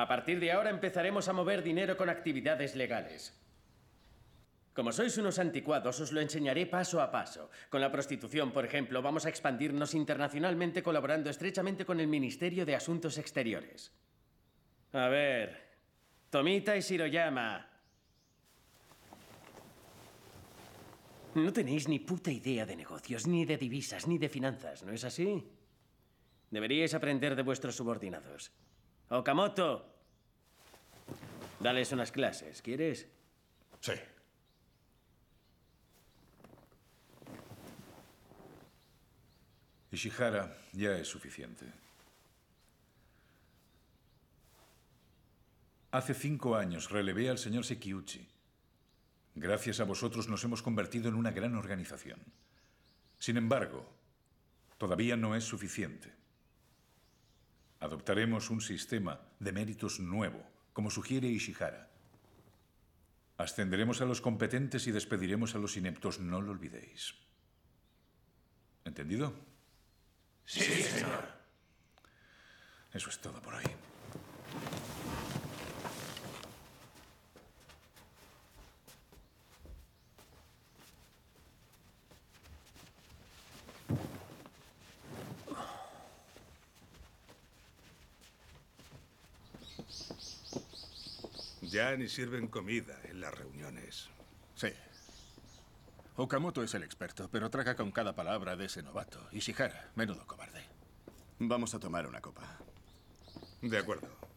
A partir de ahora empezaremos a mover dinero con actividades legales. Como sois unos anticuados, os lo enseñaré paso a paso. Con la prostitución, por ejemplo, vamos a expandirnos internacionalmente colaborando estrechamente con el Ministerio de Asuntos Exteriores. A ver, Tomita y Shiroyama. No tenéis ni puta idea de negocios, ni de divisas, ni de finanzas, ¿no es así? Deberíais aprender de vuestros subordinados. Okamoto. dale unas clases, ¿quieres? Sí. Ishihara, ya es suficiente. Hace cinco años relevé al señor Sekiuchi. Gracias a vosotros nos hemos convertido en una gran organización. Sin embargo, todavía no es suficiente. Adoptaremos un sistema de méritos nuevo, como sugiere Ishihara. Ascenderemos a los competentes y despediremos a los ineptos, no lo olvidéis. ¿Entendido? Sí, señor. Eso es todo por hoy. Ya ni sirven comida en las reuniones. Sí. Okamoto es el experto, pero traga con cada palabra de ese novato. Ishihara, menudo cobarde. Vamos a tomar una copa. De acuerdo.